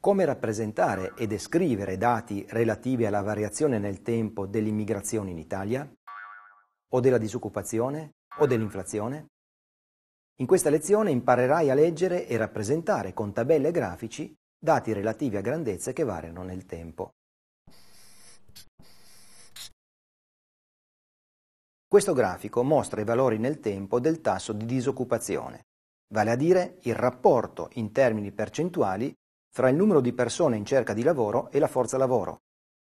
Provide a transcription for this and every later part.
Come rappresentare e descrivere dati relativi alla variazione nel tempo dell'immigrazione in Italia? O della disoccupazione? O dell'inflazione? In questa lezione imparerai a leggere e rappresentare con tabelle e grafici dati relativi a grandezze che variano nel tempo. Questo grafico mostra i valori nel tempo del tasso di disoccupazione, vale a dire il rapporto in termini percentuali fra il numero di persone in cerca di lavoro e la forza lavoro,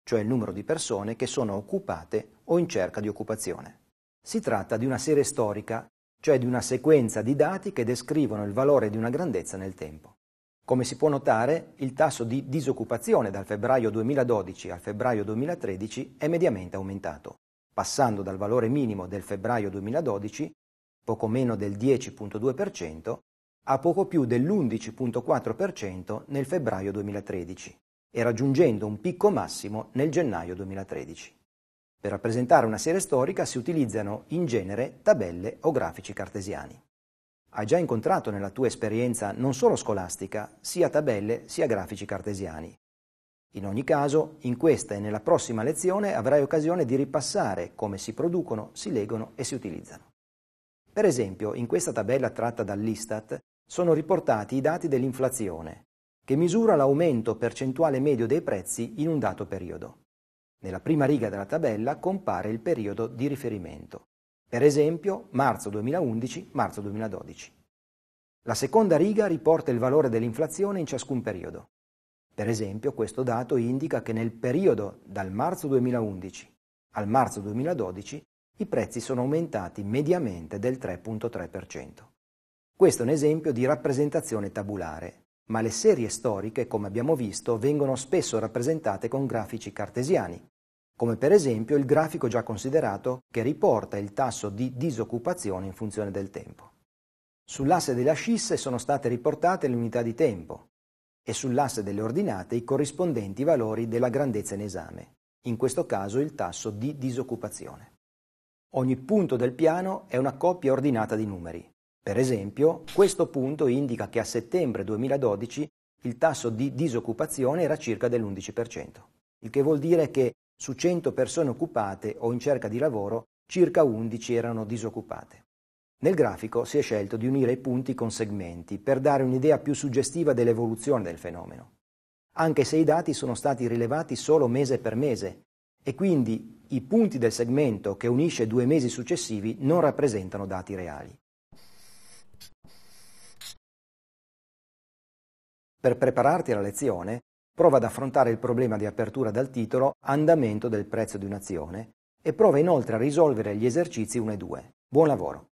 cioè il numero di persone che sono occupate o in cerca di occupazione. Si tratta di una serie storica, cioè di una sequenza di dati che descrivono il valore di una grandezza nel tempo. Come si può notare, il tasso di disoccupazione dal febbraio 2012 al febbraio 2013 è mediamente aumentato, passando dal valore minimo del febbraio 2012, poco meno del 10.2%, a poco più dell'11.4% nel febbraio 2013 e raggiungendo un picco massimo nel gennaio 2013. Per rappresentare una serie storica si utilizzano in genere tabelle o grafici cartesiani. Hai già incontrato nella tua esperienza non solo scolastica sia tabelle sia grafici cartesiani. In ogni caso, in questa e nella prossima lezione avrai occasione di ripassare come si producono, si leggono e si utilizzano. Per esempio, in questa tabella tratta dall'Istat sono riportati i dati dell'inflazione, che misura l'aumento percentuale medio dei prezzi in un dato periodo. Nella prima riga della tabella compare il periodo di riferimento, per esempio marzo 2011-marzo 2012. La seconda riga riporta il valore dell'inflazione in ciascun periodo. Per esempio questo dato indica che nel periodo dal marzo 2011 al marzo 2012 i prezzi sono aumentati mediamente del 3.3%. Questo è un esempio di rappresentazione tabulare, ma le serie storiche, come abbiamo visto, vengono spesso rappresentate con grafici cartesiani, come per esempio il grafico già considerato che riporta il tasso di disoccupazione in funzione del tempo. Sull'asse delle ascisse sono state riportate le unità di tempo e sull'asse delle ordinate i corrispondenti valori della grandezza in esame, in questo caso il tasso di disoccupazione. Ogni punto del piano è una coppia ordinata di numeri, per esempio, questo punto indica che a settembre 2012 il tasso di disoccupazione era circa dell'11%, il che vuol dire che su 100 persone occupate o in cerca di lavoro, circa 11 erano disoccupate. Nel grafico si è scelto di unire i punti con segmenti per dare un'idea più suggestiva dell'evoluzione del fenomeno, anche se i dati sono stati rilevati solo mese per mese e quindi i punti del segmento che unisce due mesi successivi non rappresentano dati reali. Per prepararti alla lezione, prova ad affrontare il problema di apertura dal titolo Andamento del prezzo di un'azione e prova inoltre a risolvere gli esercizi 1 e 2. Buon lavoro!